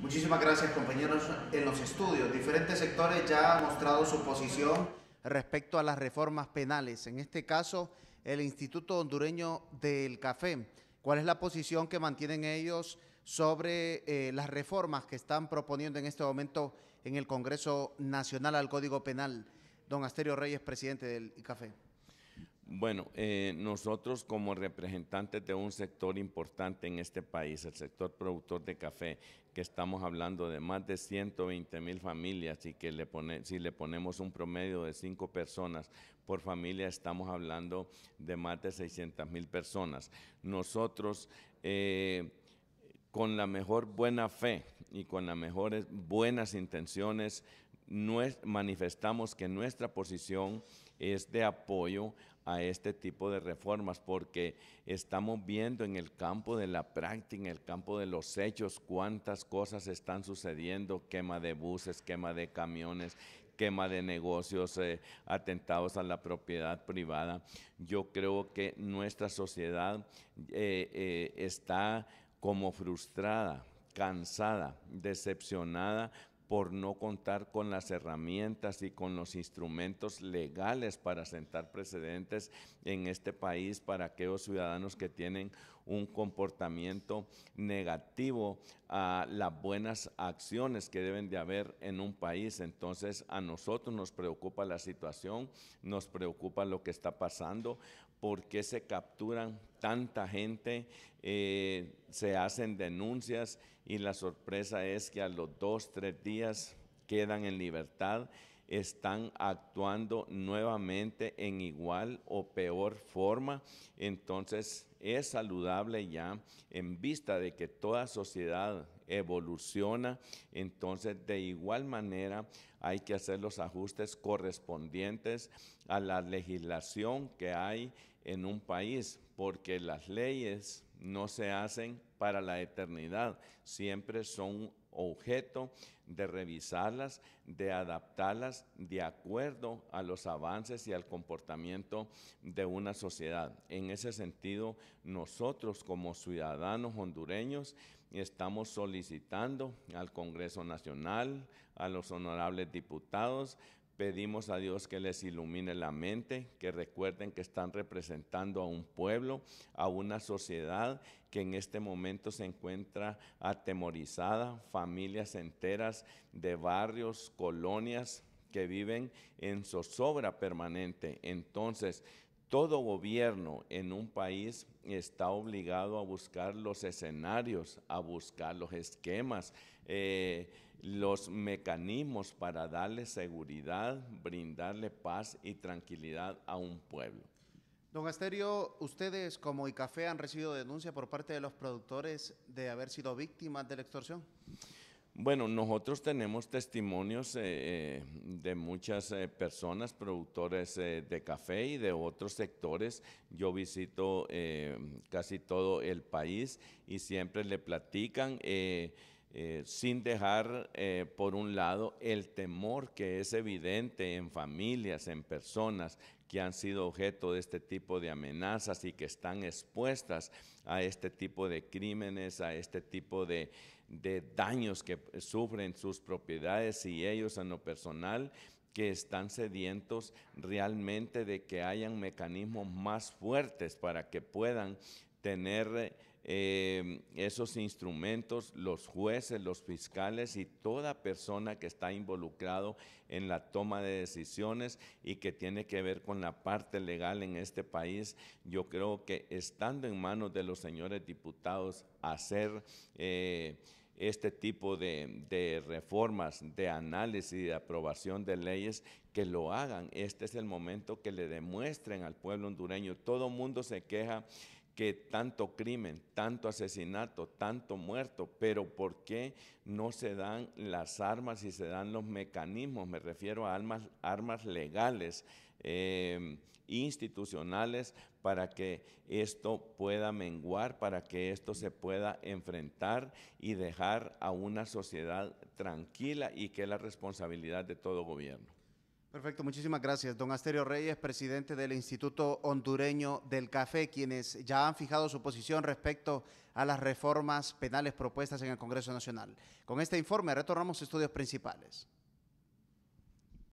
Muchísimas gracias compañeros en los estudios. Diferentes sectores ya han mostrado su posición respecto a las reformas penales. En este caso, el Instituto Hondureño del Café. ¿Cuál es la posición que mantienen ellos sobre eh, las reformas que están proponiendo en este momento en el Congreso Nacional al Código Penal? Don Asterio Reyes, presidente del ICAFE. Bueno, eh, nosotros como representantes de un sector importante en este país, el sector productor de café, que estamos hablando de más de 120 mil familias y que le si le ponemos un promedio de cinco personas por familia, estamos hablando de más de 600 mil personas. Nosotros... Eh, con la mejor buena fe y con las mejores buenas intenciones, manifestamos que nuestra posición es de apoyo a este tipo de reformas, porque estamos viendo en el campo de la práctica, en el campo de los hechos, cuántas cosas están sucediendo, quema de buses, quema de camiones, quema de negocios, eh, atentados a la propiedad privada. Yo creo que nuestra sociedad eh, eh, está como frustrada, cansada, decepcionada por no contar con las herramientas y con los instrumentos legales para sentar precedentes en este país para aquellos ciudadanos que tienen un comportamiento negativo a las buenas acciones que deben de haber en un país. Entonces a nosotros nos preocupa la situación, nos preocupa lo que está pasando, por qué se capturan tanta gente, eh, se hacen denuncias y la sorpresa es que a los dos, tres días quedan en libertad están actuando nuevamente en igual o peor forma. Entonces es saludable ya en vista de que toda sociedad evoluciona, entonces de igual manera hay que hacer los ajustes correspondientes a la legislación que hay en un país, porque las leyes no se hacen para la eternidad, siempre son objeto de revisarlas, de adaptarlas de acuerdo a los avances y al comportamiento de una sociedad. En ese sentido, nosotros como ciudadanos hondureños estamos solicitando al Congreso Nacional, a los honorables diputados, Pedimos a Dios que les ilumine la mente, que recuerden que están representando a un pueblo, a una sociedad que en este momento se encuentra atemorizada, familias enteras de barrios, colonias que viven en zozobra permanente. Entonces, todo gobierno en un país está obligado a buscar los escenarios, a buscar los esquemas, eh, los mecanismos para darle seguridad, brindarle paz y tranquilidad a un pueblo. Don Asterio, ustedes como ICAFE han recibido denuncia por parte de los productores de haber sido víctimas de la extorsión. Bueno, nosotros tenemos testimonios eh, eh, de muchas eh, personas, productores de café y de otros sectores. Yo visito casi todo el país y siempre le platican. sin dejar por un lado el temor que es evidente en familias, en personas, que han sido objeto de este tipo de amenazas y que están expuestas a este tipo de crímenes, a este tipo de, daños que sufren sus propiedades y ellos en lo personal que están sedientos realmente de que hayan mecanismos más fuertes para que puedan tener eh, eh, esos instrumentos, los jueces, los fiscales y toda persona que está involucrado en la toma de decisiones y que tiene que ver con la parte legal en este país. Yo creo que estando en manos de los señores diputados hacer... Eh, este tipo de, de, reformas, de análisis y de aprobación de leyes, que lo hagan. Este es el momento que le demuestren al pueblo hondureño. Todo mundo se queja que tanto crimen, tanto asesinato, tanto muerto, pero ¿por qué no se dan las armas y se dan los mecanismos? Me refiero a armas, legales, em, institucionales, para que esto pueda menguar, para que esto se pueda enfrentar y dejar a una sociedad tranquila y que es la responsabilidad de todo gobierno. Perfecto, muchísimas gracias. Don Asterio Reyes, presidente del Instituto Hondureño del Café, quienes ya han fijado su posición respecto a las reformas penales propuestas en el Congreso Nacional. Con este informe retornamos a estudios principales.